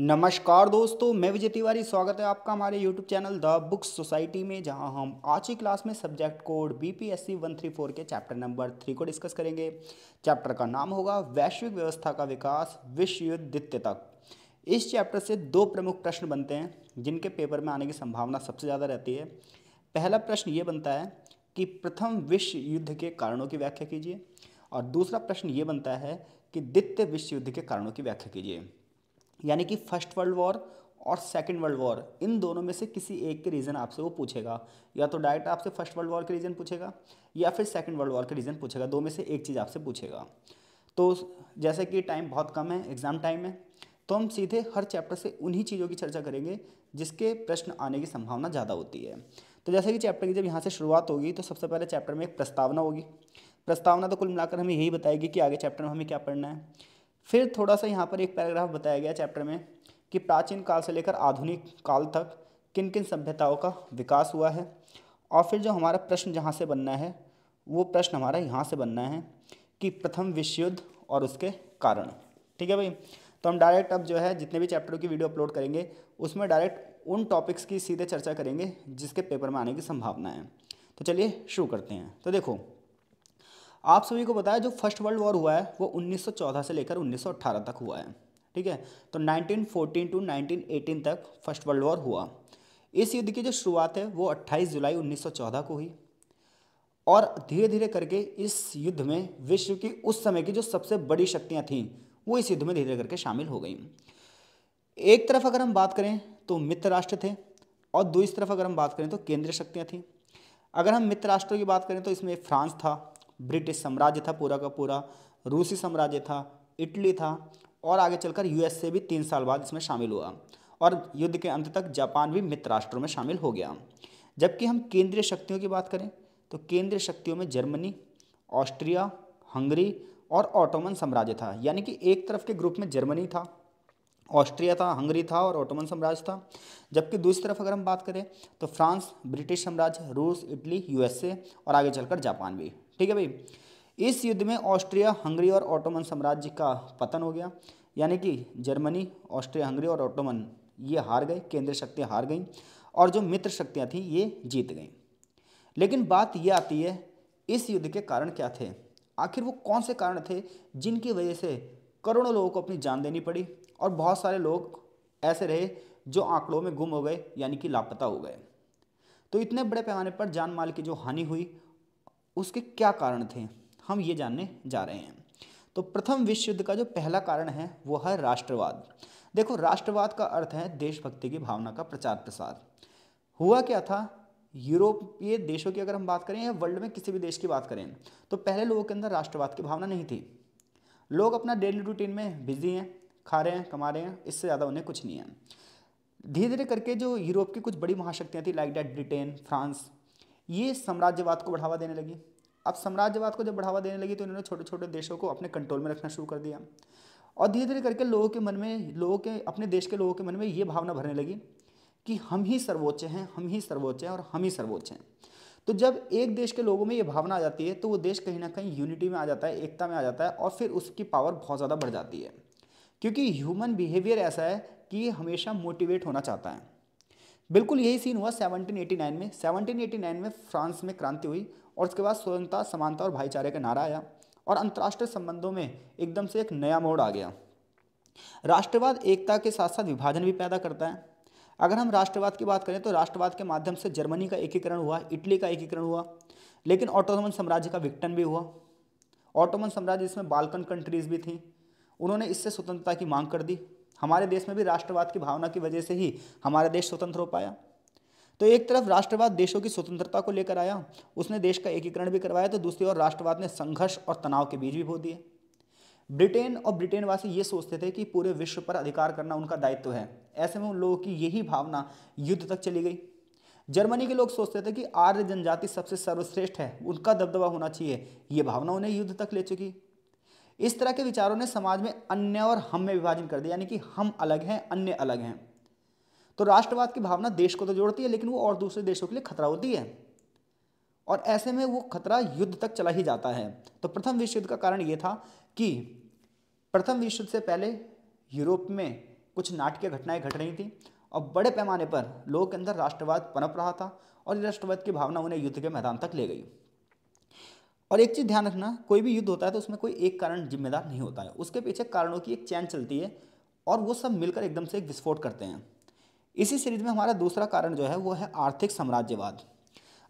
नमस्कार दोस्तों मैं विजय तिवारी स्वागत है आपका हमारे YouTube channel the books society में जहां हम आज की क्लास में subject code B P S C one three four के चैप्टर नंबर थ्री को डिस्कस करेंगे चैप्टर का नाम होगा वैश्विक व्यवस्था का विकास विश्व युद्ध द्वित्य तक इस चैप्टर से दो प्रमुख प्रश्न बनते हैं जिनके पेपर में आने की संभावना सबसे ज़्यादा रहती है पहला प्रश्न ये बनता है कि प्रथम विश्व युद्ध के कारणों की व्याख्या कीजिए और दूसरा प्रश्न ये बनता है कि द्वितीय विश्व युद्ध के कारणों की व्याख्या कीजिए यानी कि फर्स्ट वर्ल्ड वॉर और सेकेंड वर्ल्ड वॉर इन दोनों में से किसी एक के रीज़न आपसे वो पूछेगा या तो डायरेक्ट आपसे फर्स्ट वर्ल्ड वॉर के रीज़न पूछेगा या फिर सेकेंड वर्ल्ड वॉर के रीज़न पूछेगा दो में से एक चीज़ आपसे पूछेगा तो जैसे कि टाइम बहुत कम है एग्ज़ाम टाइम है तो हम सीधे हर चैप्टर से उन्हीं चीज़ों की चर्चा करेंगे जिसके प्रश्न आने की संभावना ज़्यादा होती है तो जैसे कि चैप्टर की जब यहाँ से शुरुआत होगी तो सबसे पहले चैप्टर में एक प्रस्तावना होगी प्रस्तावना तो कुल मिलाकर हमें यही बताएगी कि आगे चैप्टर में हमें क्या पढ़ना है फिर थोड़ा सा यहाँ पर एक पैराग्राफ बताया गया चैप्टर में कि प्राचीन काल से लेकर आधुनिक काल तक किन किन सभ्यताओं का विकास हुआ है और फिर जो हमारा प्रश्न जहाँ से बनना है वो प्रश्न हमारा यहाँ से बनना है कि प्रथम विश्व युद्ध और उसके कारण ठीक है भाई तो हम डायरेक्ट अब जो है जितने भी चैप्टरों की वीडियो अपलोड करेंगे उसमें डायरेक्ट उन टॉपिक्स की सीधे चर्चा करेंगे जिसके पेपर में आने की संभावना है तो चलिए शुरू करते हैं तो देखो आप सभी को बताया जो फर्स्ट वर्ल्ड वॉर हुआ है वो 1914 से लेकर 1918 तक हुआ है ठीक है तो 1914 टू 1918 तक फर्स्ट वर्ल्ड वॉर हुआ इस युद्ध की जो शुरुआत है वो 28 जुलाई 1914 को हुई और धीरे धीरे करके इस युद्ध में विश्व की उस समय की जो सबसे बड़ी शक्तियाँ थीं वो इस युद्ध में धीरे धीरे करके शामिल हो गई एक तरफ अगर हम बात करें तो मित्र राष्ट्र थे और दूसरी तरफ अगर हम बात करें तो केंद्रीय शक्तियाँ थीं अगर हम मित्र राष्ट्रों की बात करें तो इसमें फ्रांस था ब्रिटिश साम्राज्य था पूरा का पूरा रूसी साम्राज्य था इटली था और आगे चलकर यूएसए भी तीन साल बाद इसमें शामिल हुआ और युद्ध के अंत तक जापान भी मित्र राष्ट्रों में शामिल हो गया जबकि हम केंद्रीय शक्तियों की बात करें तो केंद्रीय शक्तियों में जर्मनी ऑस्ट्रिया हंगरी और ऑटोमन साम्राज्य था यानी कि एक तरफ के ग्रुप में जर्मनी था ऑस्ट्रिया था हंगरी था और ऑटोमन साम्राज्य था जबकि दूसरी तरफ अगर हम बात करें तो फ्रांस ब्रिटिश साम्राज्य रूस इटली यूएसए और आगे चलकर जापान भी ठीक है भाई इस युद्ध में ऑस्ट्रिया हंगरी और ऑटोमन साम्राज्य का पतन हो गया यानी कि जर्मनी ऑस्ट्रिया हंगरी और ऑटोमन ये हार गए केंद्रीय शक्तियाँ हार गई और जो मित्र शक्तियाँ थीं ये जीत गई लेकिन बात यह आती है इस युद्ध के कारण क्या थे आखिर वो कौन से कारण थे जिनकी वजह से करोड़ों लोगों को अपनी जान देनी पड़ी और बहुत सारे लोग ऐसे रहे जो आंकड़ों में गुम हो गए यानी कि लापता हो गए तो इतने बड़े पैमाने पर जान माल की जो हानि हुई उसके क्या कारण थे हम ये जानने जा रहे हैं तो प्रथम विश्व युद्ध का जो पहला कारण है वो है राष्ट्रवाद देखो राष्ट्रवाद का अर्थ है देशभक्ति की भावना का प्रचार प्रसार हुआ क्या था यूरोपीय देशों की अगर हम बात करें या वर्ल्ड में किसी भी देश की बात करें तो पहले लोगों के अंदर राष्ट्रवाद की भावना नहीं थी लोग अपना डेली रूटीन में बिजी हैं खा रहे हैं कमा रहे हैं इससे ज़्यादा उन्हें कुछ नहीं है धीरे धीरे करके जो यूरोप की कुछ बड़ी महाशक्तियाँ थी लाइक डेट ब्रिटेन फ्रांस ये साम्राज्यवाद को बढ़ावा देने लगी अब साम्राज्यवाद को जब बढ़ावा देने लगी तो इन्होंने छोटे छोटे देशों को अपने कंट्रोल में रखना शुरू कर दिया और धीरे धीरे करके लोगों के मन में लोगों के अपने देश के लोगों के मन में ये भावना भरने लगी कि हम ही सर्वोच्च हैं हम ही सर्वोच्च हैं और हम ही सर्वोच्च हैं तो जब एक देश के लोगों में ये भावना आ जाती है तो वो देश कहीं ना कहीं यूनिटी में आ जाता है एकता में आ जाता है और फिर उसकी पावर बहुत ज़्यादा बढ़ जाती है क्योंकि ह्यूमन बिहेवियर ऐसा है कि हमेशा मोटिवेट होना चाहता है बिल्कुल यही सीन हुआ 1789 में 1789 में फ्रांस में क्रांति हुई और उसके बाद स्वतंत्रता समानता और भाईचारे का नारा आया और अंतर्राष्ट्रीय संबंधों में एकदम से एक नया मोड़ आ गया राष्ट्रवाद एकता के साथ साथ विभाजन भी पैदा करता है अगर हम राष्ट्रवाद की बात करें तो राष्ट्रवाद के माध्यम से जर्मनी का एकीकरण हुआ इटली का एकीकरण हुआ लेकिन ऑटोमन साम्राज्य का विघटन भी हुआ ऑटोमन साम्राज्य इसमें बाल्कन कंट्रीज़ भी थी उन्होंने इससे स्वतंत्रता की मांग कर दी हमारे देश में भी राष्ट्रवाद की भावना की वजह से ही हमारा देश स्वतंत्र हो पाया तो एक तरफ राष्ट्रवाद देशों की स्वतंत्रता को लेकर आया उसने देश का एकीकरण भी करवाया तो दूसरी ओर राष्ट्रवाद ने संघर्ष और तनाव के बीच भी बो दिए ब्रिटेन और ब्रिटेनवासी ये सोचते थे कि पूरे विश्व पर अधिकार करना उनका दायित्व है ऐसे में उन लोगों की यही भावना युद्ध तक चली गई जर्मनी के लोग सोचते थे कि आर्य जनजाति सबसे सर्वश्रेष्ठ है उनका दबदबा होना चाहिए ये भावना उन्हें युद्ध तक ले चुकी इस तरह के विचारों ने समाज में अन्य और हम में विभाजन कर दिया यानी कि हम अलग हैं अन्य अलग हैं तो राष्ट्रवाद की भावना देश को तो जोड़ती है लेकिन वो और दूसरे देशों के लिए खतरा होती है और ऐसे में वो खतरा युद्ध तक चला ही जाता है तो प्रथम विश्व युद्ध का कारण ये था कि प्रथम विश्व युद्ध से पहले यूरोप में कुछ नाटकीय घटनाएं घट रही थी और बड़े पैमाने पर लोगों के अंदर राष्ट्रवाद पनप रहा था और राष्ट्रवाद की भावना उन्हें युद्ध के मैदान तक ले गई और एक चीज़ ध्यान रखना कोई भी युद्ध होता है तो उसमें कोई एक कारण जिम्मेदार नहीं होता है उसके पीछे कारणों की एक चैन चलती है और वो सब मिलकर एकदम से एक विस्फोट करते हैं इसी सीरीज में हमारा दूसरा कारण जो है वो है आर्थिक साम्राज्यवाद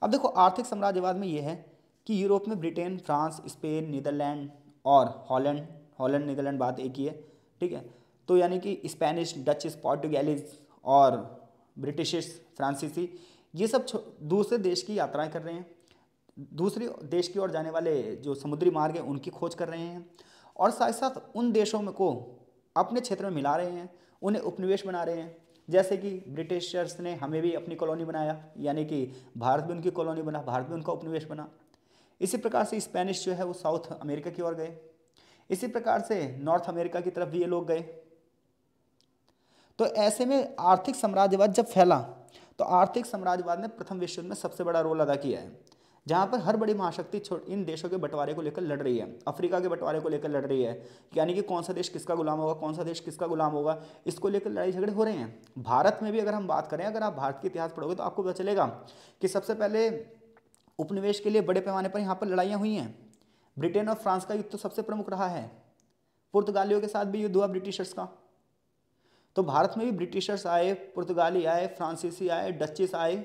अब देखो आर्थिक साम्राज्यवाद में ये है कि यूरोप में ब्रिटेन फ्रांस स्पेन नीदरलैंड और हॉलैंड हॉलैंड नीदरलैंड बात एक ही है ठीक है तो यानी कि स्पेनिश डच पोर्टुगेलिज और ब्रिटिश फ्रांसीसी ये सब दूसरे देश की यात्राएं कर रहे हैं दूसरी देश की ओर जाने वाले जो समुद्री मार्ग हैं उनकी खोज कर रहे हैं और साथ साथ उन देशों में को अपने क्षेत्र में मिला रहे हैं उन्हें उपनिवेश बना रहे हैं जैसे कि ब्रिटिशर्स ने हमें भी अपनी कॉलोनी बनाया यानी कि भारत भी उनकी कॉलोनी बना भारत भी उनका उपनिवेश बना इसी प्रकार से स्पेनिश जो है वो साउथ अमेरिका की ओर गए इसी प्रकार से नॉर्थ अमेरिका की तरफ भी ये लोग गए तो ऐसे में आर्थिक साम्राज्यवाद जब फैला तो आर्थिक साम्राज्यवाद ने प्रथम विश्व युद्ध में सबसे बड़ा रोल अदा किया है जहाँ पर हर बड़ी महाशक्ति इन देशों के बंटवारे को लेकर लड़ रही है अफ्रीका के बंटवारे को लेकर लड़ रही है यानी कि कौन सा देश किसका गुलाम होगा कौन सा देश किसका गुलाम होगा इसको लेकर लड़ाई झगड़े हो रहे हैं भारत में भी अगर हम बात करें अगर आप भारत के इतिहास पढ़ोगे तो आपको पता चलेगा कि सबसे पहले उपनिवेश के लिए बड़े पैमाने पर यहाँ पर लड़ाइयाँ हुई हैं ब्रिटेन और फ्रांस का युद्ध तो सबसे प्रमुख रहा है पुर्तगालियों के साथ भी युद्ध हुआ ब्रिटिशर्स का तो भारत में भी ब्रिटिशर्स आए पुर्तगाली आए फ्रांसीसी आए डचिस आए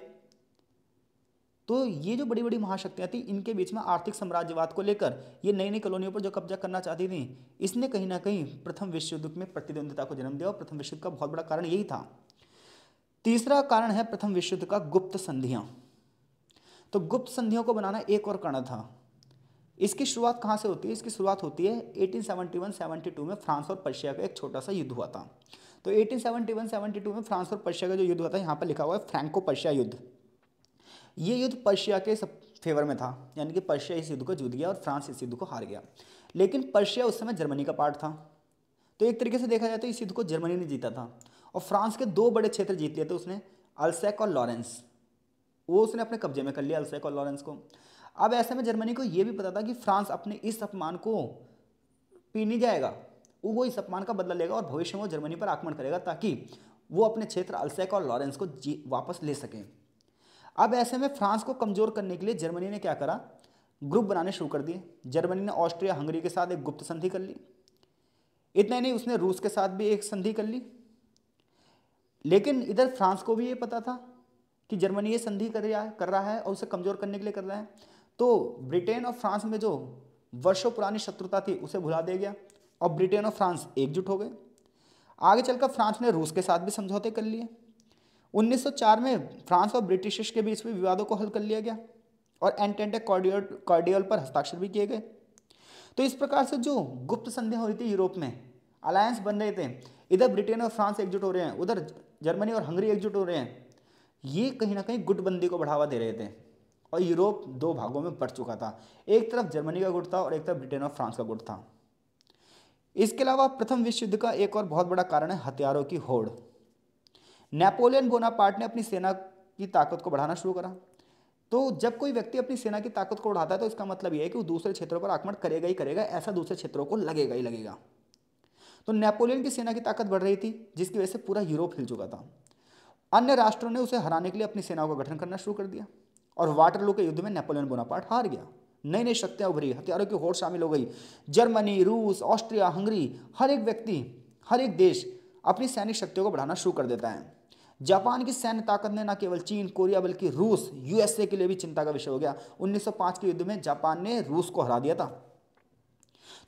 तो ये जो बड़ी बड़ी महाशक्तियां थी इनके बीच में आर्थिक साम्राज्यवाद को लेकर ये नई नई कॉलोनियों पर जो कब्जा करना चाहती थी इसने कहीं ना कहीं प्रथम विश्व युद्ध में प्रतिद्वंदिता को जन्म दिया और प्रथम विश्व युद्ध का बहुत बड़ा कारण यही था तीसरा कारण है प्रथम विश्व युद्ध का गुप्त संधियां तो गुप्त संधियों को बनाना एक और कारण था इसकी शुरुआत कहाँ से होती है इसकी शुरुआत होती है 1871-72 में फ्रांस और पर्शिया का एक छोटा सा युद्ध हुआ था तो 1871-72 में फ्रांस और पर्शिया का जो युद्ध हुआ था यहाँ पर लिखा हुआ है फ्रैंको पर्शिया युद्ध ये युद्ध पर्शिया के सब फेवर में था यानी कि पर्शिया इस युद्ध को जीत गया और फ्रांस इस युद्ध को हार गया लेकिन पर्शिया उस समय जर्मनी का पार्ट था तो एक तरीके से देखा जाए तो इस युद्ध को जर्मनी ने जीता था और फ्रांस के दो बड़े क्षेत्र जीत लिए थे उसने अल्सैक और लॉरेंस वो उसने अपने कब्जे में कर लिया अल्सैक और लॉरेंस को अब ऐसे में जर्मनी को ये भी पता था कि फ्रांस अपने इस अपमान को पी नहीं जाएगा वो इस अपमान का बदला लेगा और भविष्य में वो जर्मनी पर आक्रमण करेगा ताकि वो अपने क्षेत्र अल्सैक और लॉरेंस को वापस ले सकें अब ऐसे में फ्रांस को कमज़ोर करने के लिए जर्मनी ने क्या करा ग्रुप बनाने शुरू कर दिए जर्मनी ने ऑस्ट्रिया हंगरी के साथ एक गुप्त संधि कर ली इतना ही नहीं उसने रूस के साथ भी एक संधि कर ली लेकिन इधर फ्रांस को भी ये पता था कि जर्मनी ये संधि कर रहा है कर रहा है और उसे कमज़ोर करने के लिए कर रहा है तो ब्रिटेन और फ्रांस में जो वर्षों पुरानी शत्रुता थी उसे भुला दिया गया और ब्रिटेन और फ्रांस एकजुट हो गए आगे चलकर फ्रांस ने रूस के साथ भी समझौते कर लिए 1904 में फ्रांस और ब्रिटिश के बीच में विवादों को हल कर लिया गया और एंटेंटे कॉर्डियल कॉर्डियल पर हस्ताक्षर भी किए गए तो इस प्रकार से जो गुप्त संधियाँ हो रही थी यूरोप में अलायंस बन रहे थे इधर ब्रिटेन और फ्रांस एकजुट हो रहे हैं उधर जर्मनी और हंगरी एकजुट हो रहे हैं ये कहीं ना कहीं गुटबंदी को बढ़ावा दे रहे थे और यूरोप दो भागों में बढ़ चुका था एक तरफ जर्मनी का गुट था और एक तरफ ब्रिटेन और फ्रांस का गुट था इसके अलावा प्रथम विश्व युद्ध का एक और बहुत बड़ा कारण है हथियारों की होड़ नेपोलियन बोनापार्ट ने अपनी सेना की ताकत को बढ़ाना शुरू करा तो जब कोई व्यक्ति अपनी सेना की ताकत को बढ़ाता है तो इसका मतलब यह है कि वो दूसरे क्षेत्रों पर आक्रमण करेगा ही करेगा ऐसा दूसरे क्षेत्रों को लगेगा ही लगेगा तो नेपोलियन की सेना की ताकत बढ़ रही थी जिसकी वजह से पूरा यूरोप हिल चुका था अन्य राष्ट्रों ने उसे हराने के लिए अपनी सेनाओं का गठन करना शुरू कर दिया और वाटरलू के युद्ध में नेपोलियन बोनापार्ट हार गया नई नई शक्तियाँ उभरी हथियारों की होड़ शामिल हो गई जर्मनी रूस ऑस्ट्रिया हंगरी हर एक व्यक्ति हर एक देश अपनी सैनिक शक्तियों को बढ़ाना शुरू कर देता है जापान की सैन्य ताकत ने न केवल चीन कोरिया बल्कि रूस यूएसए के लिए भी चिंता का विषय हो गया 1905 के युद्ध में जापान ने रूस को हरा दिया था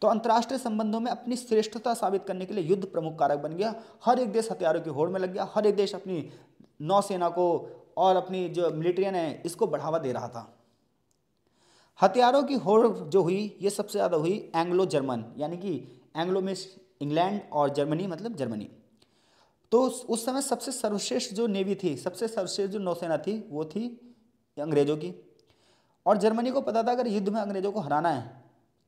तो अंतर्राष्ट्रीय संबंधों में अपनी श्रेष्ठता साबित करने के लिए युद्ध प्रमुख कारक बन गया हर एक देश हथियारों की होड़ में लग गया हर एक देश अपनी नौसेना को और अपनी जो मिलिट्रियन है इसको बढ़ावा दे रहा था हथियारों की होड़ जो हुई ये सबसे ज़्यादा हुई एंग्लो जर्मन यानी कि एंग्लो में इंग्लैंड और जर्मनी मतलब जर्मनी तो उस समय सबसे सर्वश्रेष्ठ जो नेवी थी सबसे सर्वश्रेष्ठ जो नौसेना थी वो थी अंग्रेजों की और जर्मनी को पता था अगर युद्ध में अंग्रेजों को हराना है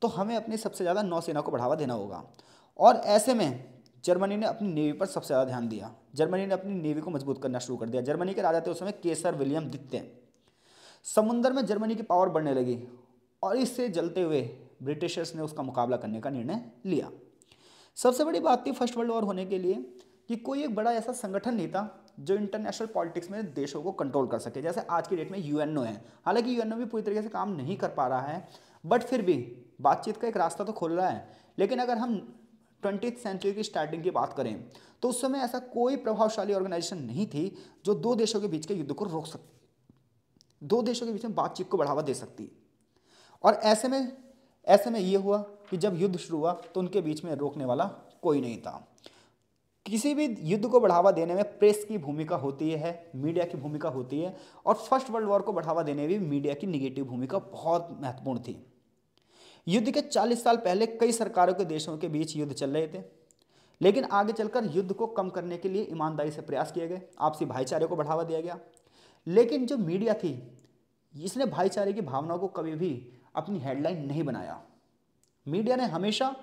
तो हमें अपनी सबसे ज़्यादा नौसेना को बढ़ावा देना होगा और ऐसे में जर्मनी ने अपनी नेवी पर सबसे ज़्यादा ध्यान दिया जर्मनी ने अपनी नेवी को मजबूत करना शुरू कर दिया जर्मनी के राजा थे उस समय केसर विलियम द्वितीय समुंदर में जर्मनी की पावर बढ़ने लगी और इससे जलते हुए ब्रिटिशर्स ने उसका मुकाबला करने का निर्णय लिया सबसे बड़ी बात थी फर्स्ट वर्ल्ड वॉर होने के लिए कि कोई एक बड़ा ऐसा संगठन नहीं था जो इंटरनेशनल पॉलिटिक्स में देशों को कंट्रोल कर सके जैसे आज की डेट में यूएनओ है हालांकि यूएनओ भी पूरी तरीके से काम नहीं कर पा रहा है बट फिर भी बातचीत का एक रास्ता तो खोल रहा है लेकिन अगर हम ट्वेंटी सेंचुरी की स्टार्टिंग की बात करें तो उस समय ऐसा कोई प्रभावशाली ऑर्गेनाइजेशन नहीं थी जो दो देशों के बीच के युद्ध को रोक सकती दो देशों के बीच में बातचीत को बढ़ावा दे सकती और ऐसे में ऐसे में ये हुआ कि जब युद्ध शुरू हुआ तो उनके बीच में रोकने वाला कोई नहीं था किसी भी युद्ध को बढ़ावा देने में प्रेस की भूमिका होती है मीडिया की भूमिका होती है और फर्स्ट वर्ल्ड वॉर को बढ़ावा देने में मीडिया की निगेटिव भूमिका बहुत महत्वपूर्ण थी युद्ध के 40 साल पहले कई सरकारों के देशों के बीच युद्ध चल रहे थे लेकिन आगे चलकर युद्ध को कम करने के लिए ईमानदारी से प्रयास किए गए आपसी भाईचारे को बढ़ावा दिया गया लेकिन जो मीडिया थी इसने भाईचारे की भावना को कभी भी अपनी हेडलाइन नहीं बनाया मीडिया ने हमेशा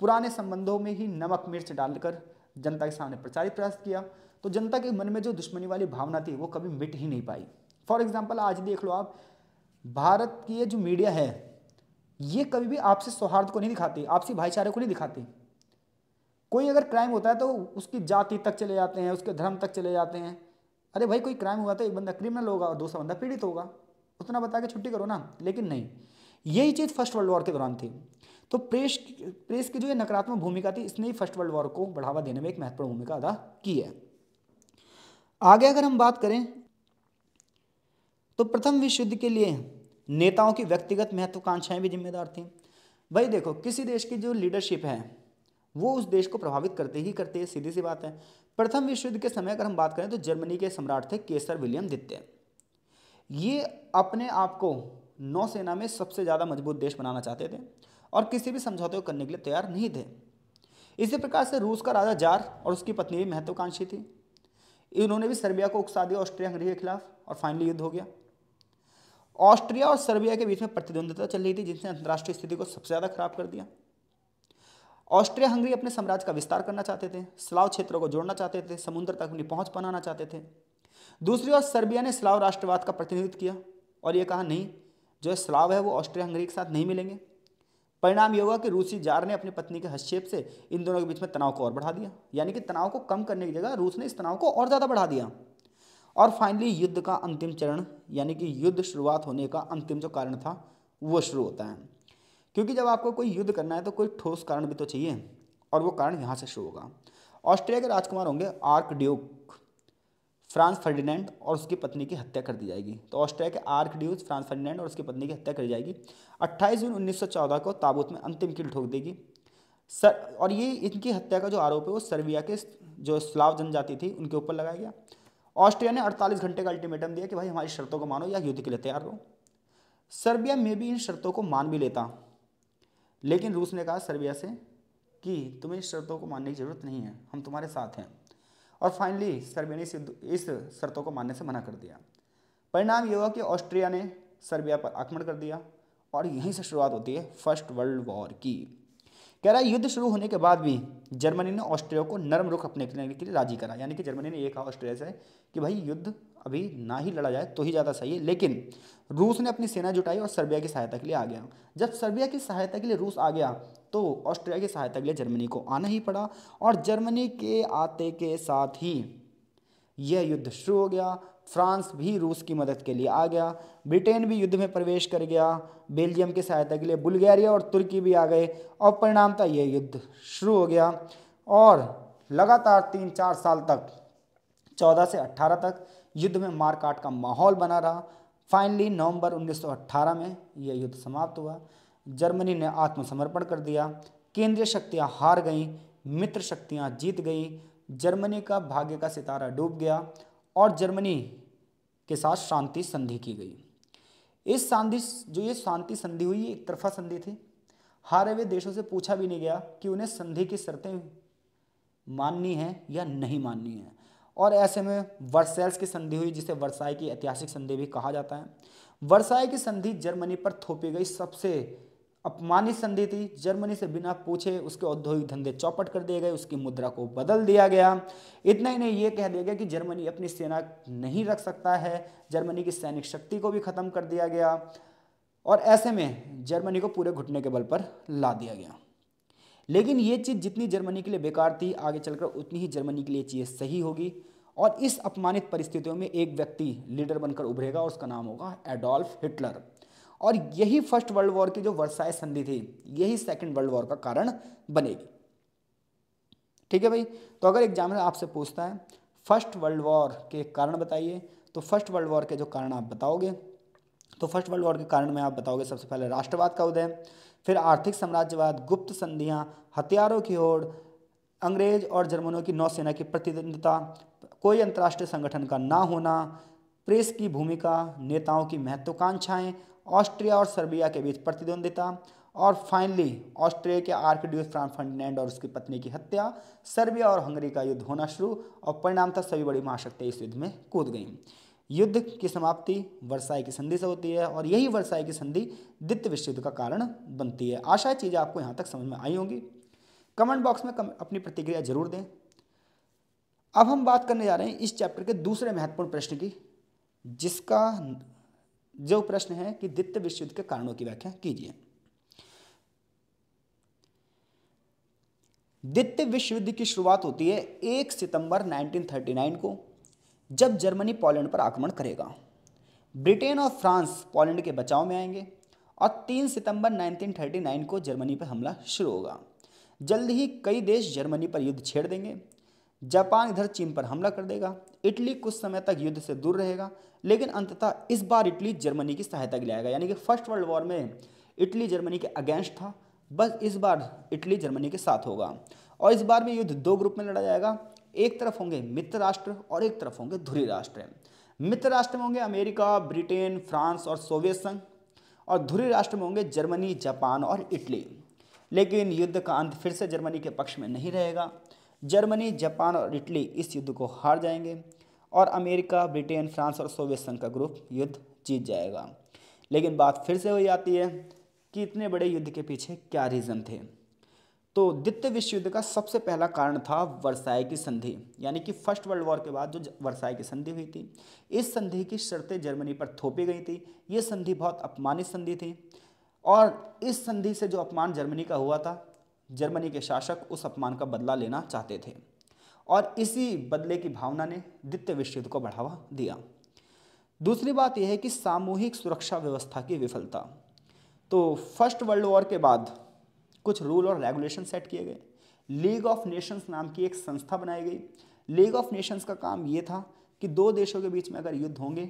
पुराने संबंधों में ही नमक मिर्च डालकर जनता के सामने प्रचारित प्रयास किया तो जनता के मन में जो दुश्मनी वाली भावना थी वो कभी मिट ही नहीं पाई फॉर एग्जाम्पल आज देख लो आप भारत की ये जो मीडिया है ये कभी भी आपसे सौहार्द को नहीं दिखाती आपसी भाईचारे को नहीं दिखाती कोई अगर क्राइम होता है तो उसकी जाति तक चले जाते हैं उसके धर्म तक चले जाते हैं अरे भाई कोई क्राइम हुआ तो एक बंदा क्रिमिनल होगा और दूसरा बंदा पीड़ित होगा उतना बता के छुट्टी करो ना लेकिन नहीं यही चीज़ फर्स्ट वर्ल्ड वॉर के दौरान थी तो प्रेस प्रेस की जो ये नकारात्मक भूमिका थी इसने ही फर्स्ट वर्ल्ड वॉर को बढ़ावा देने में एक महत्वपूर्ण भूमिका अदा की है आगे अगर हम बात करें तो प्रथम विश्व युद्ध के लिए नेताओं की व्यक्तिगत महत्वाकांक्षाएं भी जिम्मेदार थीं भाई देखो किसी देश की जो लीडरशिप है वो उस देश को प्रभावित करते ही करते है सीधी सी बात है प्रथम विश्व युद्ध के समय अगर हम बात करें तो जर्मनी के सम्राट थे केसर विलियम द्वितीय ये अपने आप को नौसेना में सबसे ज़्यादा मजबूत देश बनाना चाहते थे और किसी भी समझौते को करने के लिए तैयार नहीं थे इसी प्रकार से रूस का राजा जार और उसकी पत्नी भी महत्वाकांक्षी थी इन्होंने भी सर्बिया को उकसा दिया ऑस्ट्रिया हंगरी के खिलाफ और फाइनली युद्ध हो गया ऑस्ट्रिया और सर्बिया के बीच में प्रतिद्वंदता चल रही थी जिसने अंतर्राष्ट्रीय स्थिति को सबसे ज़्यादा खराब कर दिया ऑस्ट्रिया हंगरी अपने साम्राज्य का विस्तार करना चाहते थे स्लाव क्षेत्रों को जोड़ना चाहते थे समुद्र तक अपनी पहुंच बनाना चाहते थे दूसरी ओर सर्बिया ने स्लाव राष्ट्रवाद का प्रतिनिधित्व किया और ये कहा नहीं जो स्लाव है वो ऑस्ट्रिया हंगरी के साथ नहीं मिलेंगे परिणाम ये होगा कि रूसी जार ने अपनी पत्नी के हस्तक्षेप से इन दोनों के बीच में तनाव को और बढ़ा दिया यानी कि तनाव को कम करने की जगह रूस ने इस तनाव को और ज़्यादा बढ़ा दिया और फाइनली युद्ध का अंतिम चरण यानी कि युद्ध शुरुआत होने का अंतिम जो कारण था वो शुरू होता है क्योंकि जब आपको कोई युद्ध करना है तो कोई ठोस कारण भी तो चाहिए और वो कारण यहाँ से शुरू होगा ऑस्ट्रिया के राजकुमार होंगे आर्क ड्यूक फ्रांस फर्डिनेंड और उसकी पत्नी की हत्या कर दी जाएगी तो ऑस्ट्रिया के आर्क ड्यूज फ्रांस फर्डिनेंड और उसकी पत्नी की हत्या कर दी जाएगी 28 जून 1914 को ताबूत में अंतिम किल ठोक देगी सर और ये इनकी हत्या का जो आरोप है वो सर्बिया के जो स्लाव जनजाति थी उनके ऊपर लगाया गया ऑस्ट्रिया ने 48 घंटे का अल्टीमेटम दिया कि भाई हमारी शर्तों को मानो या युद्ध के लिए तैयार रहो सर्बिया में भी इन शर्तों को मान भी लेता लेकिन रूस ने कहा सर्बिया से कि तुम्हें इन शर्तों को मानने की ज़रूरत नहीं है हम तुम्हारे साथ हैं और फाइनली सर्बिया ने इस शर्तों को मानने से मना कर दिया परिणाम ये हुआ कि ऑस्ट्रिया ने सर्बिया पर आक्रमण कर दिया और यहीं से शुरुआत होती है फर्स्ट वर्ल्ड वॉर की कह रहा है युद्ध शुरू होने के बाद भी जर्मनी ने ऑस्ट्रिया को नरम रुख अपने के लिए राजी करा यानी कि जर्मनी ने यह कहा ऑस्ट्रिया से कि भाई युद्ध अभी ना ही लड़ा जाए तो ही ज़्यादा सही है लेकिन रूस ने अपनी सेना जुटाई और सर्बिया की सहायता के लिए आ गया जब सर्बिया की सहायता के लिए रूस आ गया तो ऑस्ट्रिया की सहायता के लिए जर्मनी को आना ही पड़ा और जर्मनी के आते के साथ ही यह युद्ध शुरू हो गया फ्रांस भी रूस की मदद के लिए आ गया ब्रिटेन भी युद्ध में प्रवेश कर गया बेल्जियम की सहायता के लिए बुल्गारिया और तुर्की भी आ गए और परिणामतः यह युद्ध शुरू हो गया और लगातार तीन चार साल तक चौदह से अट्ठारह तक युद्ध में मारकाट का माहौल बना रहा फाइनली नवंबर 1918 में यह युद्ध समाप्त हुआ जर्मनी ने आत्मसमर्पण कर दिया केंद्रीय शक्तियां हार गईं मित्र शक्तियाँ जीत गईं जर्मनी का भाग्य का सितारा डूब गया और जर्मनी के साथ शांति संधि की गई इस शांति जो ये शांति संधि हुई एक तरफा संधि थी हारे हुए देशों से पूछा भी नहीं गया कि उन्हें संधि की शर्तें माननी है या नहीं माननी है और ऐसे में वर्सेल्स की संधि हुई जिसे वर्साई की ऐतिहासिक संधि भी कहा जाता है वर्साई की संधि जर्मनी पर थोपी गई सबसे अपमानित संधि थी जर्मनी से बिना पूछे उसके औद्योगिक धंधे चौपट कर दिए गए उसकी मुद्रा को बदल दिया गया इतना ही नहीं ये कह दिया गया कि जर्मनी अपनी सेना नहीं रख सकता है जर्मनी की सैनिक शक्ति को भी ख़त्म कर दिया गया और ऐसे में जर्मनी को पूरे घुटने के बल पर ला दिया गया लेकिन ये चीज़ जितनी जर्मनी के लिए बेकार थी आगे चलकर उतनी ही जर्मनी के लिए चीज़ सही होगी और इस अपमानित परिस्थितियों में एक व्यक्ति लीडर बनकर उभरेगा उसका नाम होगा एडोल्फ हिटलर और यही फर्स्ट वर्ल्ड वॉर की जो वर्षाए संधि थी यही सेकेंड वर्ल्ड वॉर का कारण बनेगी ठीक है भाई तो अगर एग्जामिनर आपसे पूछता है फर्स्ट वर्ल्ड वॉर के कारण बताइए तो फर्स्ट वर्ल्ड वॉर के जो कारण आप बताओगे तो फर्स्ट वर्ल्ड वॉर के कारण में आप बताओगे सबसे पहले राष्ट्रवाद का उदय फिर आर्थिक साम्राज्यवाद गुप्त संधियाँ हथियारों की होड़ अंग्रेज और जर्मनों की नौसेना की प्रतिद्वंदता कोई अंतर्राष्ट्रीय संगठन का ना होना प्रेस की भूमिका नेताओं की महत्वाकांक्षाएं ऑस्ट्रिया और सर्बिया के बीच प्रतिद्वंदिता और फाइनली ऑस्ट्रिया के आर्कड्यूस फ्रांस फर्डिनेंड और उसकी पत्नी की हत्या सर्बिया और हंगरी का युद्ध होना शुरू और परिणाम था सभी बड़ी महाशक्तियाँ इस युद्ध में कूद गईं युद्ध की समाप्ति वर्षाई की संधि से होती है और यही वर्षाई की संधि द्वितीय विश्व युद्ध का कारण बनती है आशा है चीज़ें आपको यहाँ तक समझ में आई होंगी कमेंट बॉक्स में कम, अपनी प्रतिक्रिया जरूर दें अब हम बात करने जा रहे हैं इस चैप्टर के दूसरे महत्वपूर्ण प्रश्न की जिसका जो प्रश्न है कि द्वितीय विश्व युद्ध के कारणों की व्याख्या कीजिए द्वितीय विश्व युद्ध की शुरुआत होती है एक सितंबर 1939 को जब जर्मनी पोलैंड पर आक्रमण करेगा ब्रिटेन और फ्रांस पोलैंड के बचाव में आएंगे और 3 सितंबर 1939 को जर्मनी पर हमला शुरू होगा जल्द ही कई देश जर्मनी पर युद्ध छेड़ देंगे जापान इधर चीन पर हमला कर देगा इटली कुछ समय तक युद्ध से दूर रहेगा लेकिन अंततः इस बार इटली जर्मनी की सहायता के लिए आएगा यानी कि फर्स्ट वर्ल्ड वॉर में इटली जर्मनी के अगेंस्ट था बस इस बार इटली जर्मनी के साथ होगा और इस बार भी युद्ध दो ग्रुप में लड़ा जाएगा एक तरफ होंगे मित्र राष्ट्र और एक तरफ होंगे धुरी राष्ट्र मित्र राष्ट्र में होंगे अमेरिका ब्रिटेन फ्रांस और सोवियत संघ और धुरी राष्ट्र में होंगे जर्मनी जापान और इटली लेकिन युद्ध का अंत फिर से जर्मनी के पक्ष में नहीं रहेगा जर्मनी जापान और इटली इस युद्ध को हार जाएंगे और अमेरिका ब्रिटेन फ्रांस और सोवियत संघ का ग्रुप युद्ध जीत जाएगा लेकिन बात फिर से वही आती है कि इतने बड़े युद्ध के पीछे क्या रीज़न थे तो द्वितीय विश्व युद्ध का सबसे पहला कारण था वर्षाए की संधि यानी कि फर्स्ट वर्ल्ड वॉर के बाद जो वर्षाए की संधि हुई थी इस संधि की शर्तें जर्मनी पर थोपी गई थी ये संधि बहुत अपमानित संधि थी और इस संधि से जो अपमान जर्मनी का हुआ था जर्मनी के शासक उस अपमान का बदला लेना चाहते थे और इसी बदले की भावना ने द्वितीय विश्व युद्ध को बढ़ावा दिया दूसरी बात यह है कि सामूहिक सुरक्षा व्यवस्था की विफलता तो फर्स्ट वर्ल्ड वॉर के बाद कुछ रूल और रेगुलेशन सेट किए गए लीग ऑफ नेशंस नाम की एक संस्था बनाई गई लीग ऑफ नेशंस का काम ये था कि दो देशों के बीच में अगर युद्ध होंगे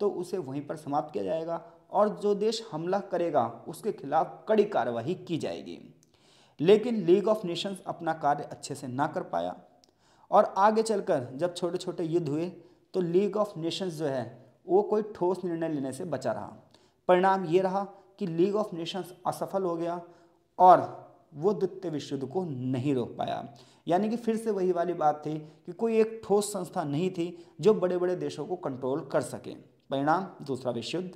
तो उसे वहीं पर समाप्त किया जाएगा और जो देश हमला करेगा उसके खिलाफ कड़ी कार्रवाई की जाएगी लेकिन लीग ऑफ नेशंस अपना कार्य अच्छे से ना कर पाया और आगे चलकर जब छोटे छोटे युद्ध हुए तो लीग ऑफ नेशंस जो है वो कोई ठोस निर्णय लेने से बचा रहा परिणाम ये रहा कि लीग ऑफ नेशंस असफल हो गया और वो द्वितीय विश्व युद्ध को नहीं रोक पाया यानी कि फिर से वही वाली बात थी कि कोई एक ठोस संस्था नहीं थी जो बड़े बड़े देशों को कंट्रोल कर सके परिणाम दूसरा विश्व युद्ध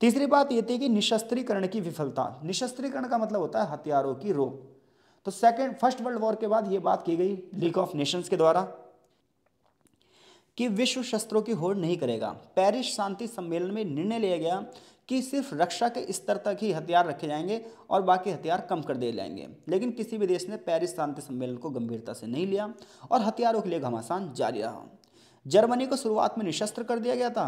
तीसरी बात यह थी कि निशस्त्रीकरण की विफलता निशस्त्रीकरण का मतलब होता है हथियारों की रोक तो सेकेंड फर्स्ट वर्ल्ड वॉर के बाद यह बात की गई लीग ऑफ नेशंस के द्वारा कि विश्व शस्त्रों की होड़ नहीं करेगा पेरिस शांति सम्मेलन में निर्णय लिया गया कि सिर्फ रक्षा के स्तर तक ही हथियार रखे जाएंगे और बाकी हथियार कम कर दिए जाएंगे लेकिन किसी भी देश ने पेरिस शांति सम्मेलन को गंभीरता से नहीं लिया और हथियारों के लिए घमासान जारी रहा जर्मनी को शुरुआत में निशस्त्र कर दिया गया था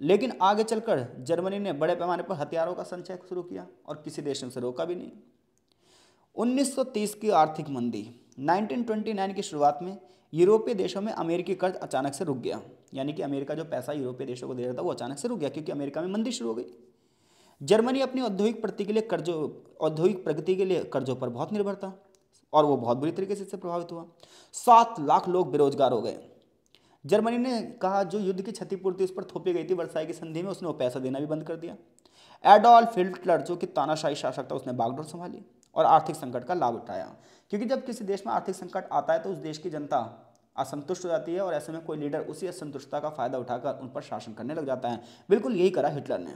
लेकिन आगे चलकर जर्मनी ने बड़े पैमाने पर हथियारों का संचय शुरू किया और किसी देश ने उसे रोका भी नहीं 1930 की आर्थिक मंदी 1929 की शुरुआत में यूरोपीय देशों में अमेरिकी कर्ज अचानक से रुक गया यानी कि अमेरिका जो पैसा यूरोपीय देशों को दे रहा था वो अचानक से रुक गया क्योंकि अमेरिका में मंदी शुरू हो गई जर्मनी अपनी औद्योगिक प्रति के लिए कर्जों औद्योगिक प्रगति के लिए कर्जों पर बहुत निर्भर था और वो बहुत बुरी तरीके से इससे प्रभावित हुआ सात लाख लोग बेरोजगार हो गए जर्मनी ने कहा जो युद्ध की क्षतिपूर्ति उस पर थोपी गई थी वर्षाई की संधि में उसने वो पैसा देना भी बंद कर दिया एडॉल हिटलर जो कि तानाशाही शासक था उसने बागडोर संभाली और आर्थिक संकट का लाभ उठाया क्योंकि जब किसी देश में आर्थिक संकट आता है तो उस देश की जनता असंतुष्ट हो जाती है और ऐसे में कोई लीडर उसी असंतुष्टता का फायदा उठाकर उन पर शासन करने लग जाता है बिल्कुल यही करा हिटलर ने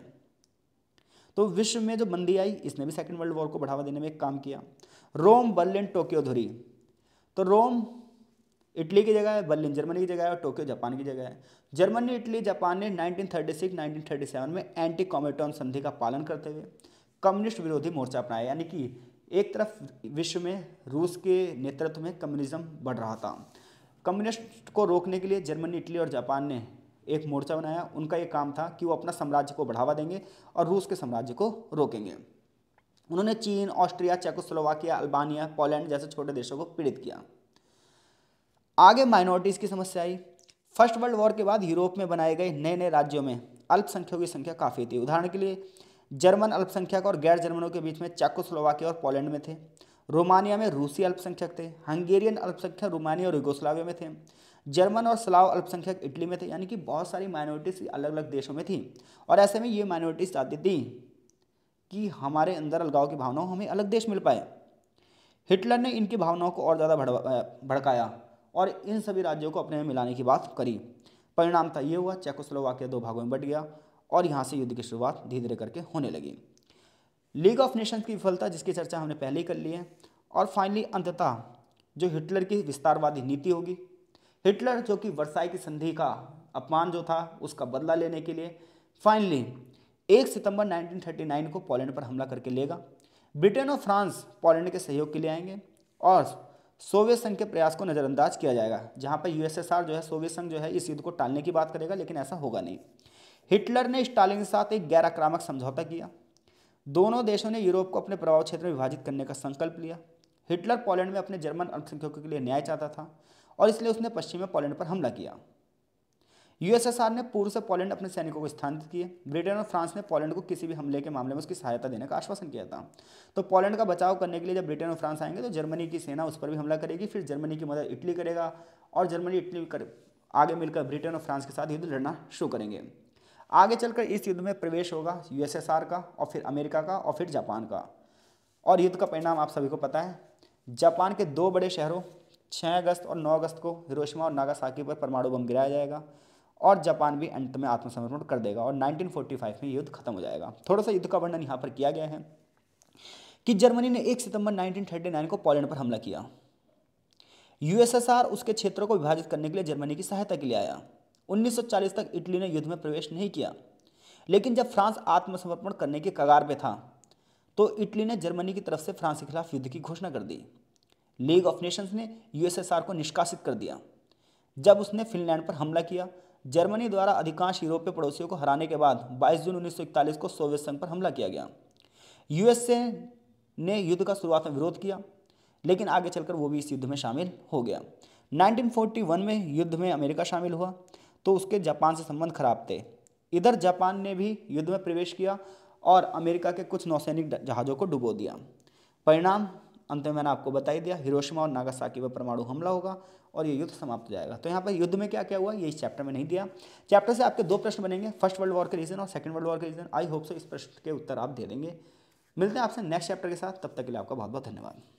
तो विश्व में जो मंदी आई इसने भी सेकेंड वर्ल्ड वॉर को बढ़ावा देने में काम किया रोम बर्लिन टोक्यो धुरी तो रोम इटली की जगह है बर्लिन जर्मनी की जगह है और टोक्यो जापान की जगह है जर्मनी इटली जापान ने 1936 1937 में एंटी कॉमेटॉन संधि का पालन करते हुए कम्युनिस्ट विरोधी मोर्चा अपनाया यानी कि एक तरफ विश्व में रूस के नेतृत्व में कम्युनिज्म बढ़ रहा था कम्युनिस्ट को रोकने के लिए जर्मनी इटली और जापान ने एक मोर्चा बनाया उनका यह काम था कि वो अपना साम्राज्य को बढ़ावा देंगे और रूस के साम्राज्य को रोकेंगे उन्होंने चीन ऑस्ट्रिया चेकोस्लोवाकिया अल्बानिया पोलैंड जैसे छोटे देशों को पीड़ित किया आगे माइनॉरिटीज़ की समस्या आई फर्स्ट वर्ल्ड वॉर के बाद यूरोप में बनाए गए नए नए राज्यों में अल्पसंख्यकों की संख्या काफ़ी थी उदाहरण के लिए जर्मन अल्पसंख्यक और गैर जर्मनों के बीच में चेकोस्लोवाकिया और पोलैंड में थे रोमानिया में रूसी अल्पसंख्यक थे हंगेरियन अल्पसंख्यक रोमानिया और युगोस्लाविया में थे जर्मन और स्लाव अल्पसंख्यक इटली में थे यानी कि बहुत सारी माइनॉरिटीज़ अलग अलग देशों में थी और ऐसे में ये माइनॉरिटीज़ चाहती थी कि हमारे अंदर अलगाव की भावनाओं हमें अलग देश मिल पाए हिटलर ने इनकी भावनाओं को और ज़्यादा भड़काया और इन सभी राज्यों को अपने में मिलाने की बात करी परिणाम था ये हुआ चेकोस्लोवाकिया दो भागों में बट गया और यहाँ से युद्ध की शुरुआत धीरे धीरे करके होने लगी लीग ऑफ नेशंस की विफलता जिसकी चर्चा हमने पहले ही कर ली है और फाइनली अंततः जो हिटलर की विस्तारवादी नीति होगी हिटलर जो कि वर्साई की संधि का अपमान जो था उसका बदला लेने के लिए फाइनली एक सितंबर 1939 को पोलैंड पर हमला करके लेगा ब्रिटेन और फ्रांस पोलैंड के सहयोग के लिए आएंगे और सोवियत संघ के प्रयास को नज़रअंदाज किया जाएगा जहाँ पर यूएसएसआर जो है सोवियत संघ जो है इस युद्ध को टालने की बात करेगा लेकिन ऐसा होगा नहीं हिटलर ने स्टालिन के साथ एक गैर आक्रामक समझौता किया दोनों देशों ने यूरोप को अपने प्रभाव क्षेत्र में विभाजित करने का संकल्प लिया हिटलर पोलैंड में अपने जर्मन अल्पसंख्यकों के लिए न्याय चाहता था और इसलिए उसने पश्चिम में पोलैंड पर हमला किया यूएसएसआर ने पूर्व से पोलैंड अपने सैनिकों को स्थानांतरित किए ब्रिटेन और फ्रांस ने पोलैंड को किसी भी हमले के मामले में उसकी सहायता देने का आश्वासन किया था तो पोलैंड का बचाव करने के लिए जब ब्रिटेन और फ्रांस आएंगे तो जर्मनी की सेना उस पर भी हमला करेगी फिर जर्मनी की मदद इटली करेगा और जर्मनी इटली कर आगे मिलकर ब्रिटेन और फ्रांस के साथ युद्ध लड़ना शुरू करेंगे आगे चलकर इस युद्ध में प्रवेश होगा यूएसएसआर का और फिर अमेरिका का और फिर जापान का और युद्ध का परिणाम आप सभी को पता है जापान के दो बड़े शहरों छः अगस्त और नौ अगस्त को हिरोशिमा और नागासाकी पर परमाणु बम गिराया जाएगा और जापान भी अंत में आत्मसमर्पण कर देगा और 1945 में युद्ध खत्म हो जाएगा थोड़ा सा युद्ध का वर्णन यहाँ पर किया गया है कि जर्मनी ने 1 सितंबर 1939 को पोलैंड पर हमला किया यूएसएसआर उसके क्षेत्रों को विभाजित करने के लिए जर्मनी की सहायता के लिए आया 1940 तक इटली ने युद्ध में प्रवेश नहीं किया लेकिन जब फ्रांस आत्मसमर्पण करने के कगार पर था तो इटली ने जर्मनी की तरफ से फ्रांस के खिलाफ युद्ध की घोषणा कर दी लीग ऑफ नेशंस ने यूएसएसआर को निष्कासित कर दिया जब उसने फिनलैंड पर हमला किया जर्मनी द्वारा अधिकांश यूरोपीय पड़ोसियों को हराने के बाद 22 जून 1941 को सोवियत संघ पर हमला किया गया यूएसए ने युद्ध का शुरुआत में विरोध किया लेकिन आगे चलकर वो भी इस युद्ध में शामिल हो गया 1941 में युद्ध में अमेरिका शामिल हुआ तो उसके जापान से संबंध खराब थे इधर जापान ने भी युद्ध में प्रवेश किया और अमेरिका के कुछ नौसैनिक जहाज़ों को डुबो दिया परिणाम अंत में मैंने आपको बताई दिया हिरोशिमा और नागासाकी पर परमाणु हमला होगा और ये युद्ध समाप्त हो जाएगा तो यहाँ पर युद्ध में क्या क्या हुआ ये इस चैप्टर में नहीं दिया चैप्टर से आपके दो प्रश्न बनेंगे फर्स्ट वर्ल्ड वॉर के रीज़न और सेकंड वर्ल्ड वॉर के रीज़न आई होप सो इस प्रश्न के उत्तर आप दे देंगे मिलते हैं आपसे नेक्स्ट चैप्टर के साथ तब तक के लिए आपका बहुत बहुत धन्यवाद